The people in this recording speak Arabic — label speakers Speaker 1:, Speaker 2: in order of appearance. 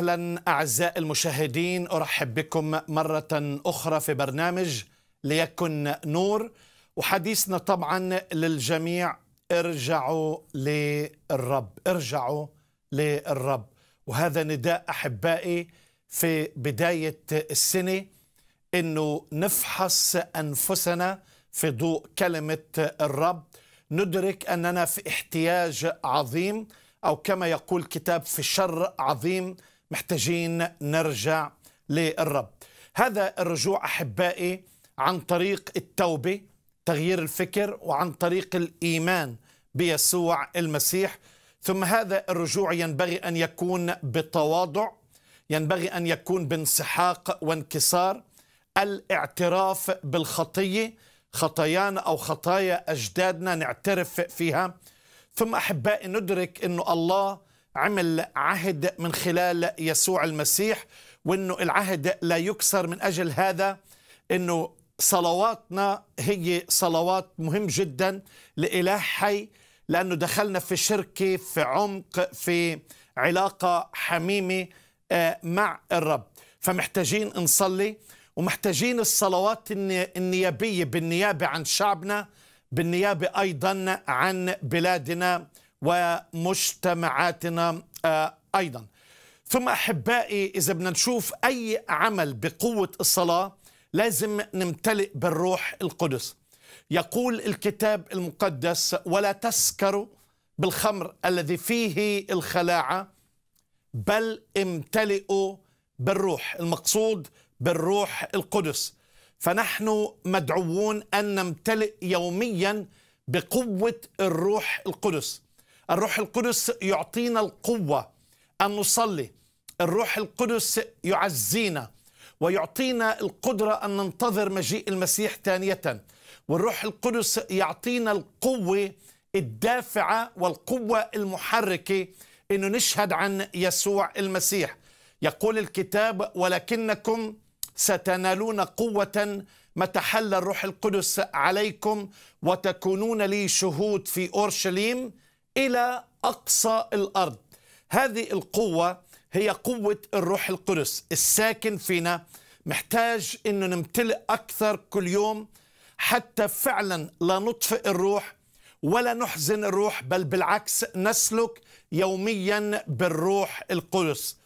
Speaker 1: اهلا اعزائي المشاهدين ارحب بكم مره اخرى في برنامج ليكن نور وحديثنا طبعا للجميع ارجعوا للرب ارجعوا للرب وهذا نداء احبائي في بدايه السنه انه نفحص انفسنا في ضوء كلمه الرب ندرك اننا في احتياج عظيم او كما يقول كتاب في شر عظيم محتاجين نرجع للرب هذا الرجوع احبائي عن طريق التوبه تغيير الفكر وعن طريق الايمان بيسوع المسيح ثم هذا الرجوع ينبغي ان يكون بتواضع ينبغي ان يكون بانسحاق وانكسار الاعتراف بالخطيه خطايانا او خطايا اجدادنا نعترف فيها ثم احبائي ندرك انه الله عمل عهد من خلال يسوع المسيح وانه العهد لا يكسر من اجل هذا انه صلواتنا هي صلوات مهم جدا لإله حي لأنه دخلنا في شركة في عمق في علاقة حميمة آه، مع الرب فمحتاجين نصلي ومحتاجين الصلوات النيابية بالنيابة عن شعبنا بالنيابة أيضا عن بلادنا ومجتمعاتنا آه، أيضا ثم أحبائي إذا بدنا نشوف أي عمل بقوة الصلاة لازم نمتلئ بالروح القدس يقول الكتاب المقدس ولا تسكروا بالخمر الذي فيه الخلاعة بل امتلئوا بالروح المقصود بالروح القدس فنحن مدعوون أن نمتلئ يوميا بقوة الروح القدس الروح القدس يعطينا القوة أن نصلي الروح القدس يعزينا ويعطينا القدرة أن ننتظر مجيء المسيح ثانية والروح القدس يعطينا القوة الدافعة والقوة المحركة أن نشهد عن يسوع المسيح يقول الكتاب ولكنكم ستنالون قوة متى حل الروح القدس عليكم وتكونون لي شهود في أورشليم إلى أقصى الأرض هذه القوة هي قوة الروح القدس الساكن فينا محتاج أنه نمتلئ أكثر كل يوم حتى فعلا لا نطفئ الروح ولا نحزن الروح بل بالعكس نسلك يوميا بالروح القدس